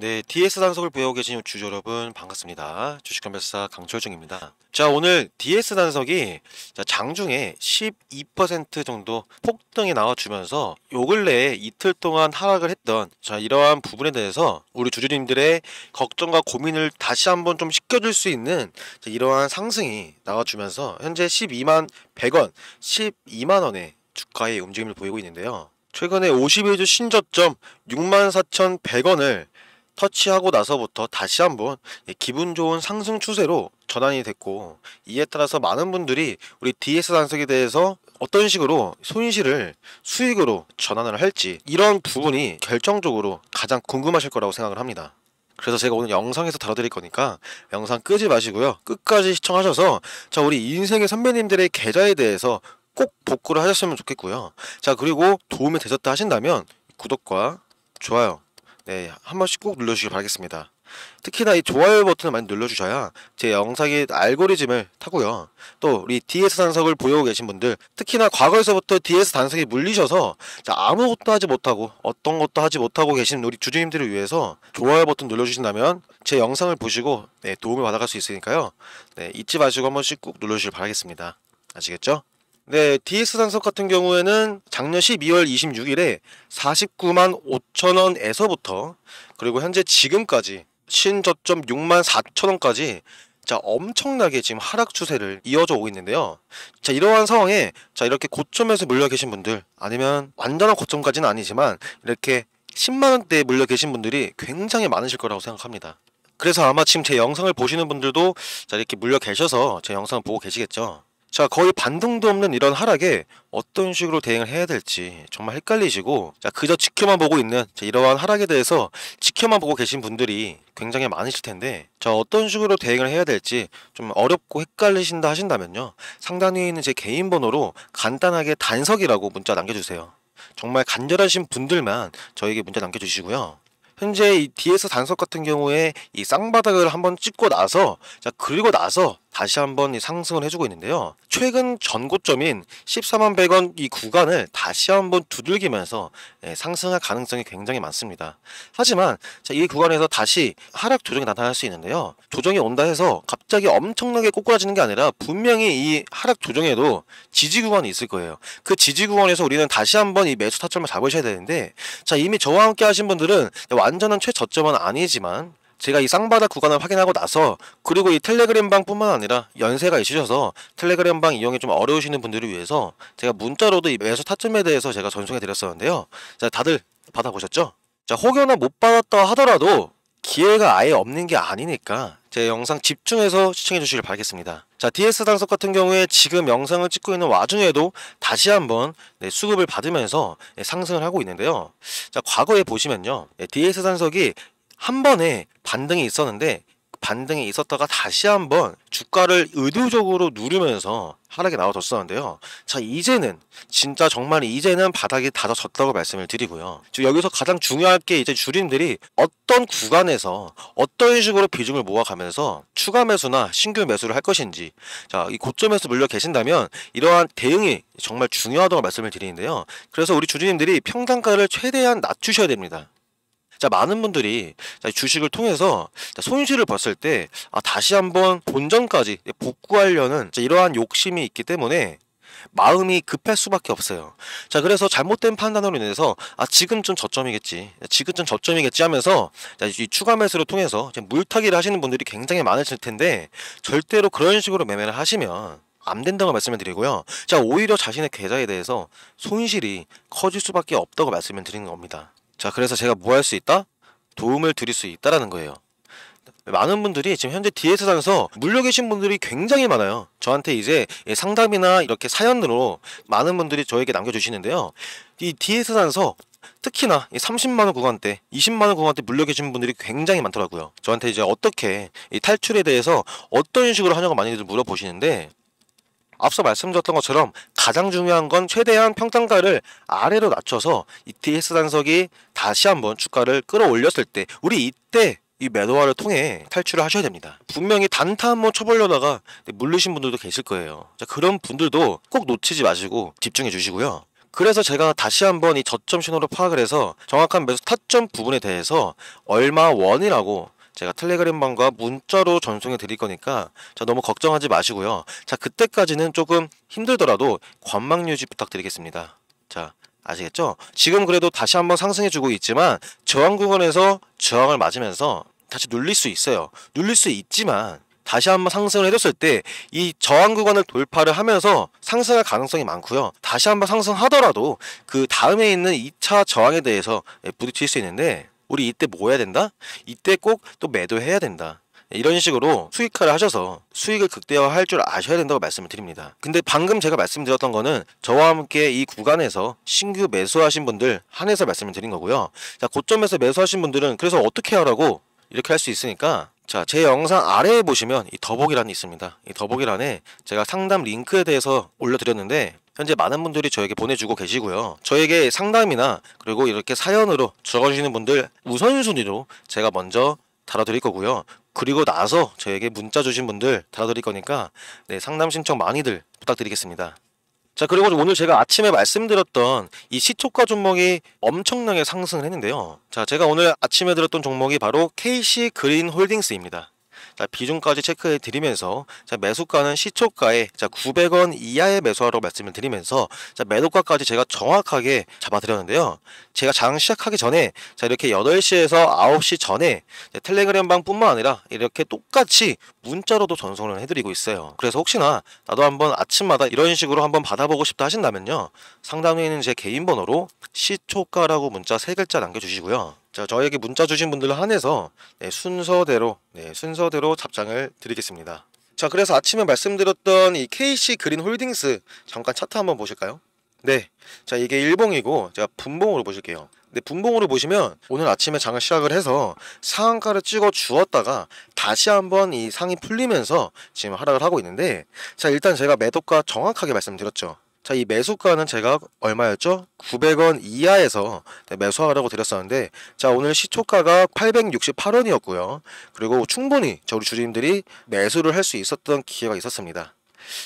네, DS 단속을 배우고 계신 주주 여러분 반갑습니다. 주식감별사 강철중입니다. 자, 오늘 DS 단속이 장중에 12% 정도 폭등이 나와주면서 요 근래에 이틀 동안 하락을 했던 자 이러한 부분에 대해서 우리 주주님들의 걱정과 고민을 다시 한번 좀 식혀줄 수 있는 이러한 상승이 나와주면서 현재 12만 100원, 12만 원의 주가의 움직임을 보이고 있는데요. 최근에 51주 신저점 64,100원을 터치하고 나서부터 다시 한번 예, 기분 좋은 상승 추세로 전환이 됐고 이에 따라서 많은 분들이 우리 DS 단속에 대해서 어떤 식으로 손실을 수익으로 전환을 할지 이런 부분이 결정적으로 가장 궁금하실 거라고 생각을 합니다. 그래서 제가 오늘 영상에서 다뤄드릴 거니까 영상 끄지 마시고요. 끝까지 시청하셔서 자 우리 인생의 선배님들의 계좌에 대해서 꼭 복구를 하셨으면 좋겠고요. 자 그리고 도움이 되셨다 하신다면 구독과 좋아요 네, 한 번씩 꼭눌러주시기 바라겠습니다. 특히나 이 좋아요 버튼을 많이 눌러주셔야 제 영상의 알고리즘을 타고요. 또 우리 DS 단석을 보유고 계신 분들 특히나 과거에서부터 DS 단석에 물리셔서 아무것도 하지 못하고 어떤 것도 하지 못하고 계신 우리 주주님들을 위해서 좋아요 버튼 눌러주신다면 제 영상을 보시고 네, 도움을 받아갈 수 있으니까요. 네, 잊지 마시고 한 번씩 꼭 눌러주시길 바라겠습니다. 아시겠죠? 네, DS 단속 같은 경우에는 작년 12월 26일에 49만 5천 원에서부터 그리고 현재 지금까지 신저점 6만 4천 원까지 자 엄청나게 지금 하락 추세를 이어져 오고 있는데요. 자 이러한 상황에 자 이렇게 고점에서 물려 계신 분들 아니면 완전한 고점까지는 아니지만 이렇게 10만 원대에 물려 계신 분들이 굉장히 많으실 거라고 생각합니다. 그래서 아마 지금 제 영상을 보시는 분들도 자 이렇게 물려 계셔서 제 영상을 보고 계시겠죠. 자, 거의 반등도 없는 이런 하락에 어떤 식으로 대응을 해야 될지 정말 헷갈리시고 자, 그저 지켜만 보고 있는 이러한 하락에 대해서 지켜만 보고 계신 분들이 굉장히 많으실 텐데 자, 어떤 식으로 대응을 해야 될지 좀 어렵고 헷갈리신다 하신다면요. 상단 위에 있는 제 개인 번호로 간단하게 단석이라고 문자 남겨주세요. 정말 간절하신 분들만 저에게 문자 남겨주시고요. 현재 이 DS 단석 같은 경우에 이 쌍바닥을 한번 찍고 나서 자 그리고 나서 다시 한번 상승을 해주고 있는데요. 최근 전고점인 14만 100원 이 구간을 다시 한번 두들기면서 예, 상승할 가능성이 굉장히 많습니다. 하지만 이 구간에서 다시 하락 조정이 나타날 수 있는데요. 조정이 온다 해서 갑자기 엄청나게 꼬꾸라지는 게 아니라 분명히 이 하락 조정에도 지지 구간이 있을 거예요. 그 지지 구간에서 우리는 다시 한번 이 매수 타점을 잡으셔야 되는데 자 이미 저와 함께 하신 분들은 완전한 최저점은 아니지만 제가 이 쌍바닥 구간을 확인하고 나서 그리고 이 텔레그램방 뿐만 아니라 연세가 있으셔서 텔레그램방 이용이 좀 어려우시는 분들을 위해서 제가 문자로도 이 매수 타점에 대해서 제가 전송해 드렸었는데요 자 다들 받아보셨죠? 자 혹여나 못 받았다 하더라도 기회가 아예 없는 게 아니니까 제 영상 집중해서 시청해 주시길 바라겠습니다 자 DS 단속 같은 경우에 지금 영상을 찍고 있는 와중에도 다시 한번 네, 수급을 받으면서 네, 상승을 하고 있는데요 자 과거에 보시면요 네, 예, DS 단속이 한 번에 반등이 있었는데 그 반등이 있었다가 다시 한번 주가를 의도적으로 누르면서 하락이 나와줬었는데요. 자 이제는 진짜 정말 이제는 바닥이 닫아졌다고 말씀을 드리고요. 지금 여기서 가장 중요할 게 이제 주림들이 어떤 구간에서 어떤 식으로 비중을 모아가면서 추가 매수나 신규 매수를 할 것인지 자 이 고점에서 물려 계신다면 이러한 대응이 정말 중요하다고 말씀을 드리는데요. 그래서 우리 주주님들이 평단가를 최대한 낮추셔야 됩니다. 자, 많은 분들이 주식을 통해서 손실을 봤을 때 아, 다시 한번 본전까지 복구하려는 이러한 욕심이 있기 때문에 마음이 급할 수밖에 없어요. 자, 그래서 잘못된 판단으로 인해서 아 지금쯤 저점이겠지, 아, 지금쯤 저점이겠지 하면서 자, 이 추가 매수를 통해서 물타기를 하시는 분들이 굉장히 많으실 텐데 절대로 그런 식으로 매매를 하시면 안 된다고 말씀을 드리고요. 자, 오히려 자신의 계좌에 대해서 손실이 커질 수밖에 없다고 말씀을 드리는 겁니다. 자, 그래서 제가 뭐 할 수 있다? 도움을 드릴 수 있다라는 거예요. 많은 분들이 지금 현재 d s 스상에서 물려 계신 분들이 굉장히 많아요. 저한테 이제 예, 상담이나 이렇게 사연으로 많은 분들이 저에게 남겨주시는데요. 이디에상에서 특히나 30만원 구간대, 20만원 구간대 물려 계신 분들이 굉장히 많더라고요. 저한테 이제 어떻게 탈출에 대해서 어떤 식으로 하냐고 많이들 물어보시는데 앞서 말씀드렸던 것처럼 가장 중요한 건 최대한 평탄가를 아래로 낮춰서 ETS 단석이 다시 한번 주가를 끌어올렸을 때 우리 이때 이 매도화를 통해 탈출을 하셔야 됩니다. 분명히 단타 한번 쳐보려다가 물리신 분들도 계실 거예요. 자, 그런 분들도 꼭 놓치지 마시고 집중해 주시고요. 그래서 제가 다시 한번 이 저점 신호를 파악을 해서 정확한 매수 타점 부분에 대해서 얼마 원이라고 제가 텔레그램방과 문자로 전송해 드릴 거니까 자 너무 걱정하지 마시고요. 자 그때까지는 조금 힘들더라도 관망 유지 부탁드리겠습니다. 자 아시겠죠? 지금 그래도 다시 한번 상승해 주고 있지만 저항 구간에서 저항을 맞으면서 다시 눌릴 수 있어요. 눌릴 수 있지만 다시 한번 상승을 해줬을 때 이 저항 구간을 돌파를 하면서 상승할 가능성이 많고요. 다시 한번 상승하더라도 그 다음에 있는 2차 저항에 대해서 예, 부딪힐 수 있는데 우리 이때 뭐 해야 된다? 이때 꼭 또 매도해야 된다. 이런 식으로 수익화를 하셔서 수익을 극대화할 줄 아셔야 된다고 말씀을 드립니다. 근데 방금 제가 말씀드렸던 거는 저와 함께 이 구간에서 신규 매수하신 분들 한해서 말씀을 드린 거고요. 자, 고점에서 매수하신 분들은 그래서 어떻게 하라고 이렇게 할 수 있으니까 자, 제 영상 아래에 보시면 이 더보기란이 있습니다. 이 더보기란에 제가 상담 링크에 대해서 올려드렸는데 현재 많은 분들이 저에게 보내주고 계시고요. 저에게 상담이나 그리고 이렇게 사연으로 적어주시는 분들 우선순위로 제가 먼저 달아드릴 거고요. 그리고 나서 저에게 문자 주신 분들 달아드릴 거니까 네, 상담 신청 많이들 부탁드리겠습니다. 자 그리고 오늘 제가 아침에 말씀드렸던 이 시초가 종목이 엄청나게 상승을 했는데요. 자 제가 오늘 아침에 들었던 종목이 바로 KC 그린 홀딩스입니다. 비중까지 체크해 드리면서 매수가는 시초가에 900원 이하의 매수하라고 말씀을 드리면서 매도가까지 제가 정확하게 잡아드렸는데요. 제가 장 시작하기 전에 이렇게 8시에서 9시 전에 텔레그램방 뿐만 아니라 이렇게 똑같이 문자로도 전송을 해드리고 있어요. 그래서 혹시나 나도 한번 아침마다 이런 식으로 한번 받아보고 싶다 하신다면요. 상단에 있는 제 개인 번호로 시초가라고 문자 세글자 남겨주시고요. 자, 저에게 문자 주신 분들 한해서 네, 순서대로 네, 순서대로 답장을 드리겠습니다. 자, 그래서 아침에 말씀드렸던 이 KC 그린 홀딩스 잠깐 차트 한번 보실까요? 네. 자, 이게 일봉이고 제가 분봉으로 보실게요. 근데 분봉으로 보시면 오늘 아침에 장을 시작을 해서 상한가를 찍어 주었다가 다시 한번 이 상이 풀리면서 지금 하락을 하고 있는데 자, 일단 제가 매도가 정확하게 말씀드렸죠. 자, 이 매수가는 제가 얼마였죠? 900원 이하에서 매수하라고 드렸었는데 자, 오늘 시초가가 868원이었고요. 그리고 충분히 저 우리 주주님들이 매수를 할 수 있었던 기회가 있었습니다.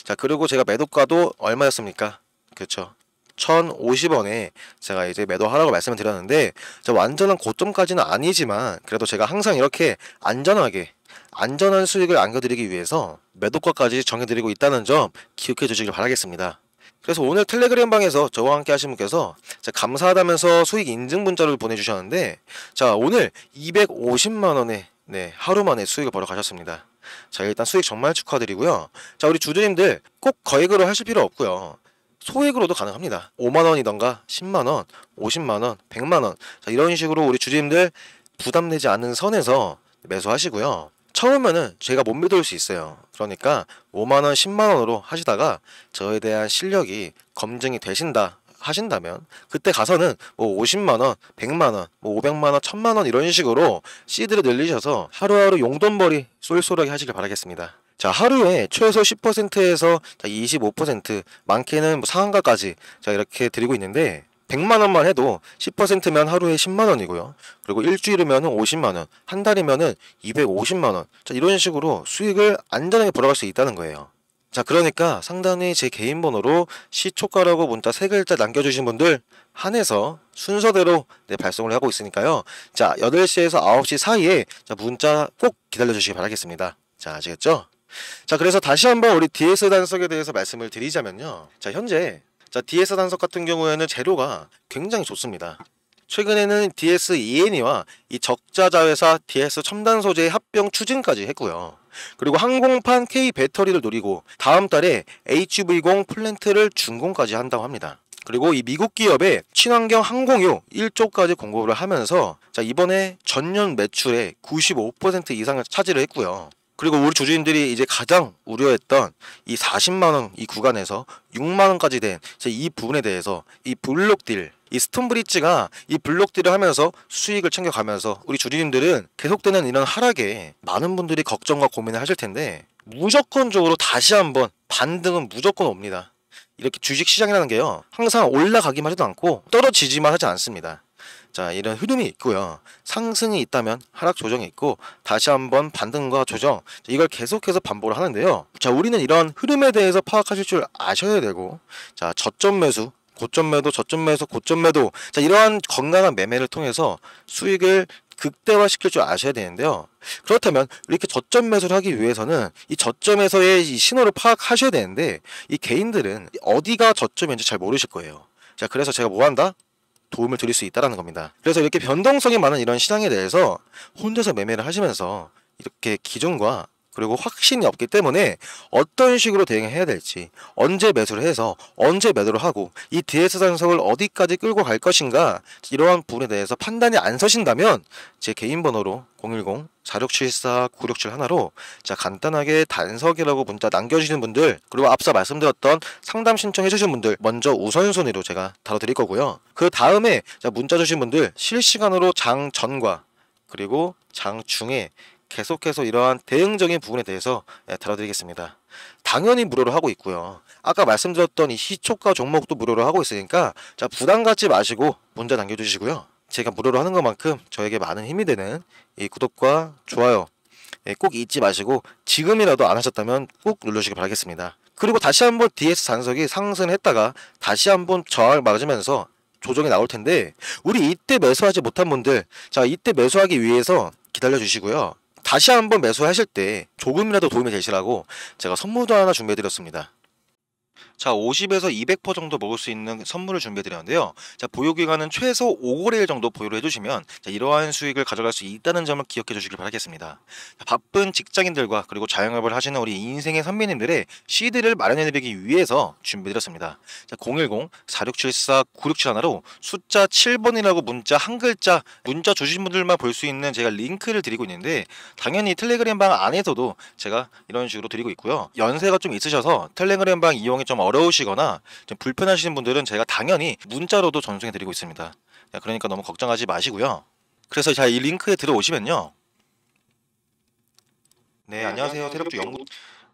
자, 그리고 제가 매도가도 얼마였습니까? 그렇죠. 1,050원에 제가 이제 매도하라고 말씀을 드렸는데 완전한 고점까지는 아니지만 그래도 제가 항상 이렇게 안전하게 안전한 수익을 안겨드리기 위해서 매도가까지 정해드리고 있다는 점 기억해 주시길 바라겠습니다. 그래서 오늘 텔레그램 방에서 저와 함께 하신 분께서 감사하다면서 수익 인증 문자를 보내주셨는데 자 오늘 2 5 0만원에 네, 하루 만에 수익을 벌어 가셨습니다. 자 일단 수익 정말 축하드리고요. 자 우리 주주님들 꼭 거액으로 하실 필요 없고요. 소액으로도 가능합니다. 5만원이던가 10만원, 50만원, 100만원 자 이런 식으로 우리 주주님들 부담되지 않는 선에서 매수하시고요. 처음에는 제가 못 믿을 수 있어요. 그러니까 5만원, 10만원으로 하시다가 저에 대한 실력이 검증이 되신다 하신다면 그때 가서는 뭐 50만 원, 100만 원, 뭐 500만 원, 1000만 원 이런 식으로 시드를 늘리셔서 하루하루 용돈벌이 쏠쏠하게 하시길 바라겠습니다. 자, 하루에 최소 10%에서 25%, 많게는 뭐 상한가까지 자, 이렇게 드리고 있는데 100만 원만 해도 10%면 하루에 10만 원이고요. 그리고 일주일이면 50만 원, 한달이면 250만 원. 자, 이런 식으로 수익을 안전하게 벌어갈 수 있다는 거예요. 자, 그러니까 상단에 제 개인 번호로 시초가라고 문자 세 글자 남겨주신 분들 한해서 순서대로 네, 발송을 하고 있으니까요. 자, 8시에서 9시 사이에 자, 문자 꼭 기다려주시기 바라겠습니다. 자, 아시겠죠? 자, 그래서 다시 한번 우리 DS 단속에 대해서 말씀을 드리자면요. 자, 현재 자, DS 단석 같은 경우에는 재료가 굉장히 좋습니다. 최근에는 DS EN이와 이 적자 자회사 DS 첨단 소재의 합병 추진까지 했고요. 그리고 항공판 K 배터리를 노리고 다음 달에 HV0 플랜트를 준공까지 한다고 합니다. 그리고 이 미국 기업의 친환경 항공유 1조까지 공급을 하면서 자 이번에 전년 매출의 95% 이상을 차지를 했고요. 그리고 우리 주주님들이 이제 가장 우려했던 이 40만 원 이 구간에서 6만 원까지 된 이 부분에 대해서 이 블록딜 이 스톤브릿지가 이 블록딜을 하면서 수익을 챙겨가면서 우리 주주님들은 계속되는 이런 하락에 많은 분들이 걱정과 고민을 하실 텐데 무조건적으로 다시 한번 반등은 무조건 옵니다. 이렇게 주식시장이라는 게요. 항상 올라가기만 해도 않고 떨어지지만 하지 않습니다. 자, 이런 흐름이 있고요. 상승이 있다면 하락 조정이 있고 다시 한번 반등과 조정 이걸 계속해서 반복을 하는데요. 자, 우리는 이런 흐름에 대해서 파악하실 줄 아셔야 되고 자, 저점 매수 고점 매도, 저점 매수, 고점 매도. 자, 이러한 건강한 매매를 통해서 수익을 극대화 시킬 줄 아셔야 되는데요. 그렇다면 이렇게 저점 매수를 하기 위해서는 이 저점에서의 이 신호를 파악하셔야 되는데 이 개인들은 어디가 저점인지 잘 모르실 거예요. 자, 그래서 제가 뭐 한다? 도움을 드릴 수있다는 겁니다. 그래서 이렇게 변동성이 많은 이런 시장에 대해서 혼자서 매매를 하시면서 이렇게 기존과 그리고 확신이 없기 때문에 어떤 식으로 대응해야 될지 언제 매수를 해서 언제 매도를 하고 이 DS 상석을 어디까지 끌고 갈 것인가 이러한 부분에 대해서 판단이 안 서신다면 제 개인 번호로 010 4674 967 하나로 간단하게 단석이라고 문자 남겨주시는 분들 그리고 앞서 말씀드렸던 상담 신청해 주신 분들 먼저 우선순위로 제가 다뤄드릴 거고요 그 다음에 문자 주신 분들 실시간으로 장 전과 그리고 장 중에 계속해서 이러한 대응적인 부분에 대해서 예, 다뤄드리겠습니다. 당연히 무료로 하고 있고요. 아까 말씀드렸던 이 시초가 종목도 무료로 하고 있으니까 자 부담 갖지 마시고 문자 남겨주시고요. 제가 무료로 하는 것만큼 저에게 많은 힘이 되는 이 구독과 좋아요 예, 꼭 잊지 마시고 지금이라도 안 하셨다면 꼭 눌러주시기 바라겠습니다. 그리고 다시 한번 DS 단속이 상승했다가 다시 한번 저항을 맞으면서 조정이 나올 텐데 우리 이때 매수하지 못한 분들 자 이때 매수하기 위해서 기다려 주시고요. 다시 한번 매수하실 때 조금이라도 도움이 되시라고 제가 선물도 하나 준비해드렸습니다. 자, 50에서 200% 정도 먹을 수 있는 선물을 준비해 드렸는데요. 자, 보유 기간은 최소 5거래일 정도 보유를 해 주시면 자, 이러한 수익을 가져갈 수 있다는 점을 기억해 주시길 바라겠습니다. 자, 바쁜 직장인들과 그리고 자영업을 하시는 우리 인생의 선배님들의 CD를 마련해 드리기 위해서 준비해 드렸습니다. 자, 010 4674 9671로 숫자 7번이라고 문자 한 글자 문자 주신 분들만 볼 수 있는 제가 링크를 드리고 있는데 당연히 텔레그램 방 안에서도 제가 이런 식으로 드리고 있고요. 연세가 좀 있으셔서 텔레그램 방 이용이 좀 어려 어려우시거나 좀 불편하신 분들은 제가 당연히 문자로도 전송해 드리고 있습니다. 네, 그러니까 너무 걱정하지 마시고요. 그래서 자 이 링크에 들어오시면요. 네, 네 안녕하세요. 세력주 연구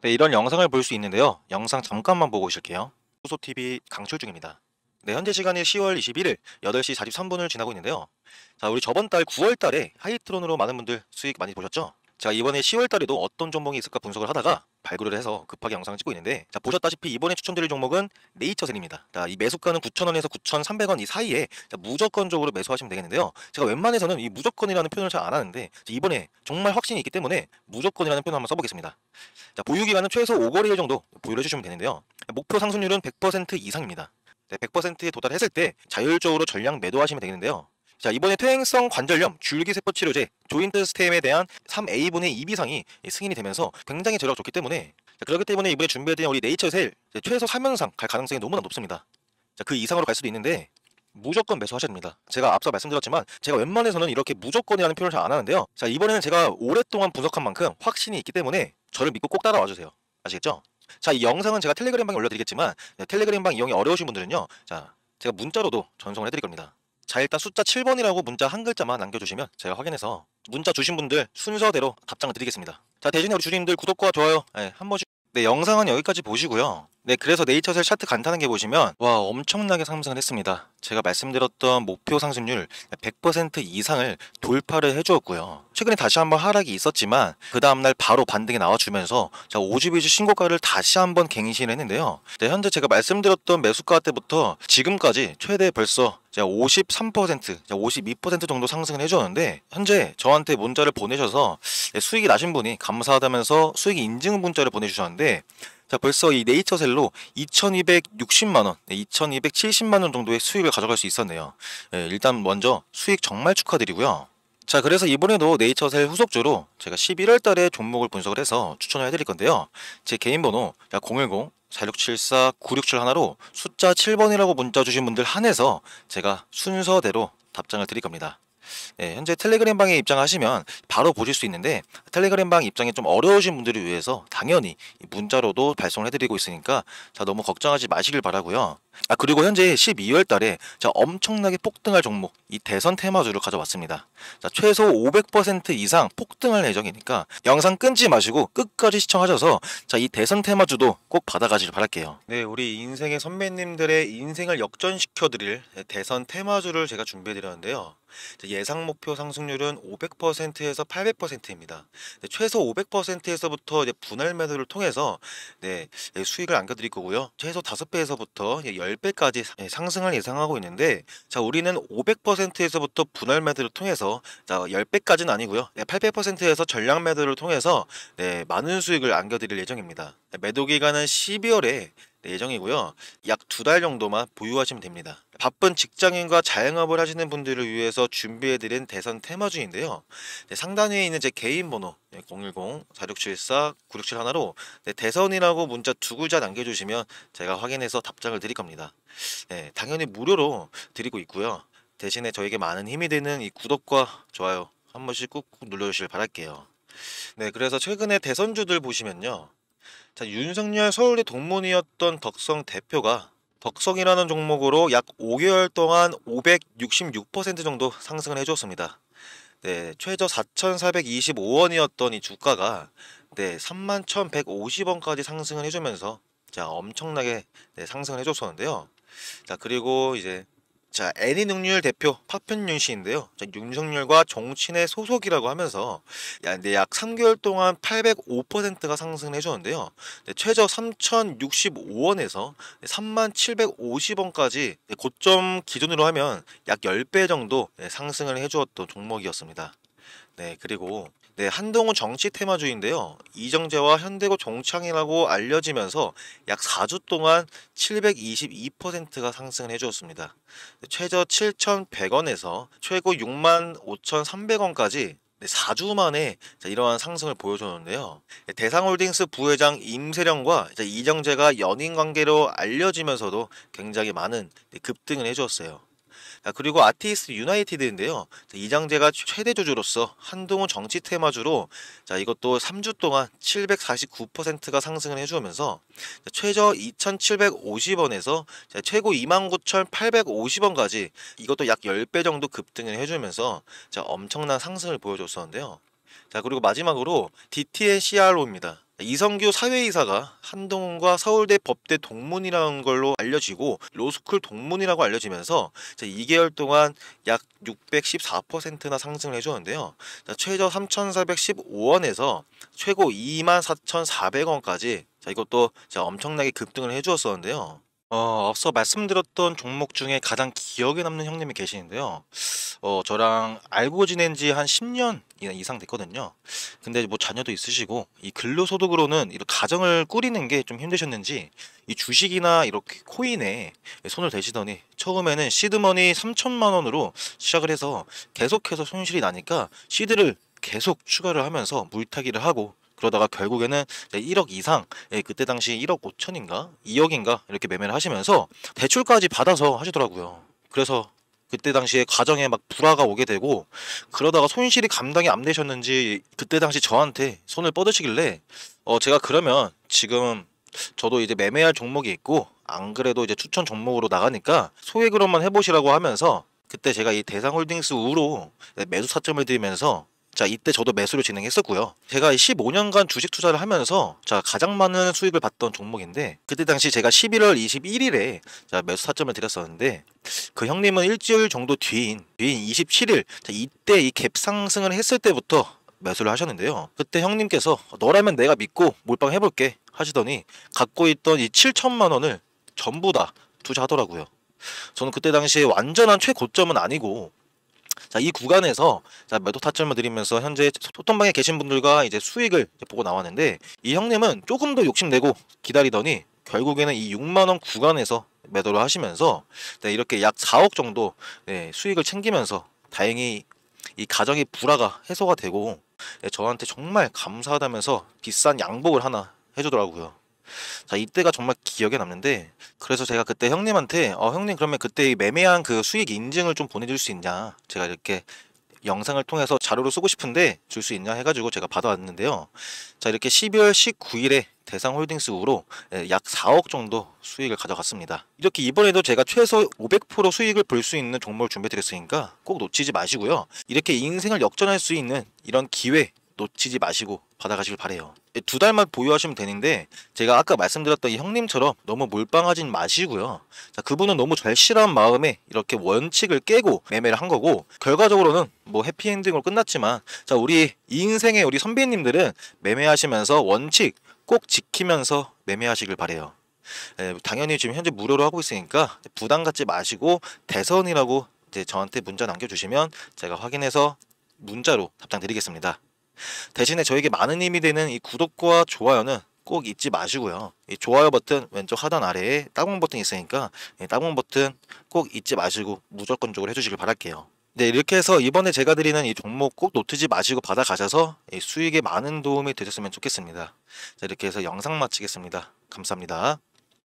네, 이런 영상을 볼 수 있는데요. 영상 잠깐만 보고 오실게요. 소소TV 강출 중입니다. 네, 현재 시간이 10월 21일 8시 43분을 지나고 있는데요. 자, 우리 저번 달 9월 달에 하이트론으로 많은 분들 수익 많이 보셨죠? 제가 이번에 10월달에도 어떤 종목이 있을까 분석을 하다가 네. 발굴을 해서 급하게 영상을 찍고 있는데 자 보셨다시피 이번에 추천드릴 종목은 네이처셀입니다. 자, 이 매수가는 9,000원에서 9,300원 이 사이에 자, 무조건적으로 매수하시면 되겠는데요. 제가 웬만해서는 이 무조건이라는 표현을 잘 안 하는데 이번에 정말 확신이 있기 때문에 무조건이라는 표현을 한번 써보겠습니다. 자, 보유기간은 최소 5거래일 정도 보유를 해주시면 되는데요. 목표 상승률은 100% 이상입니다. 100%에 도달했을 때 자율적으로 전량 매도하시면 되겠는데요. 자, 이번에 퇴행성 관절염 줄기세포 치료제 조인트 스템에 대한 3A분의 2 이상이 승인이 되면서 굉장히 제력 좋기 때문에 자, 그렇기 때문에 이번에 준비된 해 우리 네이처 셀 최소 3연상 갈 가능성이 너무나 높습니다. 자, 그 이상으로 갈 수도 있는데 무조건 매수하셔야 됩니다. 제가 앞서 말씀드렸지만 제가 웬만해서는 이렇게 무조건이라는 표현을 잘 안 하는데요. 자, 이번에는 제가 오랫동안 분석한 만큼 확신이 있기 때문에 저를 믿고 꼭 따라와 주세요. 아시겠죠? 자, 이 영상은 제가 텔레그램 방에 올려드리겠지만 네, 텔레그램 방 이용이 어려우신 분들은요. 자, 제가 문자로도 전송을 해드릴 겁니다. 자 일단 숫자 7번이라고 문자 한 글자만 남겨주시면 제가 확인해서 문자 주신 분들 순서대로 답장을 드리겠습니다. 자 대신에 우리 주님들 구독과 좋아요 네, 한 번씩 네 영상은 여기까지 보시고요. 네, 그래서 네이처셀 차트 간단하게 보시면 와 엄청나게 상승을 했습니다. 제가 말씀드렸던 목표 상승률 100% 이상을 돌파를 해주었고요. 최근에 다시 한번 하락이 있었지만 그 다음날 바로 반등이 나와주면서 오5비즈 신고가를 다시 한번 갱신을 했는데요. 네, 현재 제가 말씀드렸던 매수가 때부터 지금까지 최대 벌써 53%, 52% 정도 상승을 해주었는데 현재 저한테 문자를 보내셔서 네, 수익이 나신 분이 감사하다면서 수익 인증 문자를 보내주셨는데 자, 벌써 이 네이처셀로 2,260만 원, 2,270만 원 정도의 수익을 가져갈 수 있었네요. 예, 일단 먼저 수익 정말 축하드리고요. 자 그래서 이번에도 네이처셀 후속주로 제가 11월 달에 종목을 분석을 해서 추천을 해드릴 건데요 제 개인 번호 010-4674-9671로 숫자 7번이라고 문자 주신 분들 한해서 제가 순서대로 답장을 드릴 겁니다 예, 현재 텔레그램 방에 입장하시면 바로 보실 수 있는데 텔레그램 방 입장이 좀 어려우신 분들을 위해서 당연히 문자로도 발송을 해드리고 있으니까 자 너무 걱정하지 마시길 바라고요. 아 그리고 현재 12월 달에 자 엄청나게 폭등할 종목 이 대선 테마주를 가져왔습니다. 자 최소 500% 이상 폭등할 예정이니까 영상 끊지 마시고 끝까지 시청하셔서 자 이 대선 테마주도 꼭 받아가시길 바랄게요. 네 우리 인생의 선배님들의 인생을 역전시켜드릴 대선 테마주를 제가 준비해드렸는데요. 예상 목표 상승률은 500%에서 800%입니다. 최소 500%에서부터 분할 매도를 통해서 네, 예, 수익을 안겨드릴 거고요. 최소 5배에서부터 10배까지 예, 상승을 예상하고 있는데 자 우리는 500%에서부터 분할 매도를 통해서 10배까지는 아니고요. 800%에서 전량 매도를 통해서 네, 많은 수익을 안겨드릴 예정입니다. 매도 기간은 12월에 예정이고요. 약 두 달 정도만 보유하시면 됩니다. 바쁜 직장인과 자영업을 하시는 분들을 위해서 준비해드린 대선 테마주인데요. 네, 상단에 있는 제 개인 번호 010-4674-9671로 네, 대선이라고 문자 두 글자 남겨주시면 제가 확인해서 답장을 드릴 겁니다. 네, 당연히 무료로 드리고 있고요. 대신에 저에게 많은 힘이 되는 이 구독과 좋아요 한 번씩 꾹꾹 눌러주시길 바랄게요. 네, 그래서 최근에 대선주들 보시면요. 자, 윤석열 서울대 동문이었던 덕성 대표가 덕성이라는 종목으로 약 5개월 동안 566% 정도 상승을 해줬습니다. 네, 최저 4,425원이었던 이 주가가 네, 31,150원까지 상승을 해주면서 자, 엄청나게 네, 상승을 해줬었는데요. 자, 그리고 이제 자, 애니 능률 대표 파편윤 씨인데요. 자, 윤석열과 정치인의 소속이라고 하면서 근데 약 3개월 동안 805%가 상승을 해줬는데요. 최저 3,065원에서 3,750원까지 고점 기준으로 하면 약 10배 정도 예, 상승을 해주었던 종목이었습니다. 네, 그리고 네, 한동훈 정치 테마주인데요. 이정재와 현대고 종창이라고 알려지면서 약 4주 동안 722%가 상승을 해주었습니다. 최저 7,100원에서 최고 6 5,300원까지 4주 만에 이러한 상승을 보여줬는데요. 네, 대상홀딩스 부회장 임세령과 이정재가 연인 관계로 알려지면서도 굉장히 많은 네, 급등을 해주었어요. 아, 그리고 아티스트 유나이티드인데요. 이장재가 최대 주주로서 한동훈 정치 테마주로 자, 이것도 3주 동안 749%가 상승을 해주면서 최저 2,750원에서 최고 29,850원까지 이것도 약 10배 정도 급등을 해주면서 자, 엄청난 상승을 보여줬었는데요. 자 그리고 마지막으로 DTNCRO입니다. 이성규 사회이사가 한동훈과 서울대 법대 동문이라는 걸로 알려지고 로스쿨 동문이라고 알려지면서 2개월 동안 약 614%나 상승을 해주는데요. 었 최저 3,415원에서 최고 24,400원까지 이것도 엄청나게 급등을 해주었었는데요. 어 앞서 말씀드렸던 종목 중에 가장 기억에 남는 형님이 계시는데요. 어 저랑 알고 지낸 지 한 10년 이상 됐거든요. 근데 뭐 자녀도 있으시고 이 근로소득으로는 이런 가정을 꾸리는 게 좀 힘드셨는지 이 주식이나 이렇게 코인에 손을 대시더니 처음에는 시드머니 3천만 원으로 시작을 해서 계속해서 손실이 나니까 시드를 계속 추가를 하면서 물타기를 하고 그러다가 결국에는 1억 이상 예, 그때 당시 1억 5천인가 2억인가 이렇게 매매를 하시면서 대출까지 받아서 하시더라고요. 그래서 그때 당시에 가정에 막 불화가 오게 되고 그러다가 손실이 감당이 안 되셨는지 그때 당시 저한테 손을 뻗으시길래 어 제가 그러면 지금 저도 이제 매매할 종목이 있고 안 그래도 이제 추천 종목으로 나가니까 소액으로만 해보시라고 하면서 그때 제가 이 대상홀딩스 우로 매수 사점을 드리면서 자 이때 저도 매수를 진행했었고요. 제가 15년간 주식 투자를 하면서 자 가장 많은 수익을 봤던 종목인데 그때 당시 제가 11월 21일에 자 매수 타점을 드렸었는데 그 형님은 일주일 정도 뒤인 뒤인 27일 자 이때 이갭 상승을 했을 때부터 매수를 하셨는데요. 그때 형님께서 너라면 내가 믿고 몰빵 해볼게 하시더니 갖고 있던 이 7천만 원을 전부 다 투자하더라고요. 저는 그때 당시에 완전한 최고점은 아니고 자, 이 구간에서 자, 매도 타점을 드리면서 현재 소통방에 계신 분들과 이제 수익을 이제 보고 나왔는데 이 형님은 조금 더 욕심내고 기다리더니 결국에는 이 6만원 구간에서 매도를 하시면서 네, 이렇게 약 4억 정도 네, 수익을 챙기면서 다행히 이 가정의 불화가 해소가 되고 네, 저한테 정말 감사하다면서 비싼 양복을 하나 해주더라고요. 자 이때가 정말 기억에 남는데 그래서 제가 그때 형님한테 어 형님 그러면 그때 매매한 그 수익 인증을 좀 보내줄 수 있냐 제가 이렇게 영상을 통해서 자료로 쓰고 싶은데 줄 수 있냐 해가지고 제가 받아왔는데요. 자 이렇게 12월 19일에 대상홀딩스 우로 예, 약 4억 정도 수익을 가져갔습니다. 이렇게 이번에도 제가 최소 500% 수익을 볼 수 있는 종목을 준비해드렸으니까 꼭 놓치지 마시고요. 이렇게 인생을 역전할 수 있는 이런 기회 놓치지 마시고 받아가시길 바래요. 예, 두 달만 보유하시면 되는데 제가 아까 말씀드렸던 이 형님처럼 너무 몰빵하진 마시고요. 자, 그분은 너무 절실한 마음에 이렇게 원칙을 깨고 매매를 한 거고 결과적으로는 뭐 해피엔딩으로 끝났지만 자 우리 인생의 우리 선배님들은 매매하시면서 원칙 꼭 지키면서 매매하시길 바래요. 에, 예, 당연히 지금 현재 무료로 하고 있으니까 부담 갖지 마시고 대선이라고 이제 저한테 문자 남겨주시면 제가 확인해서 문자로 답장 드리겠습니다. 대신에 저에게 많은 힘이 되는 이 구독과 좋아요는 꼭 잊지 마시고요. 이 좋아요 버튼 왼쪽 하단 아래에 따봉 버튼 있으니까 따봉 버튼 꼭 잊지 마시고 무조건적으로 해주시길 바랄게요. 네, 이렇게 해서 이번에 제가 드리는 이 종목 꼭 놓치지 마시고 받아가셔서 수익에 많은 도움이 되셨으면 좋겠습니다. 자, 이렇게 해서 영상 마치겠습니다. 감사합니다.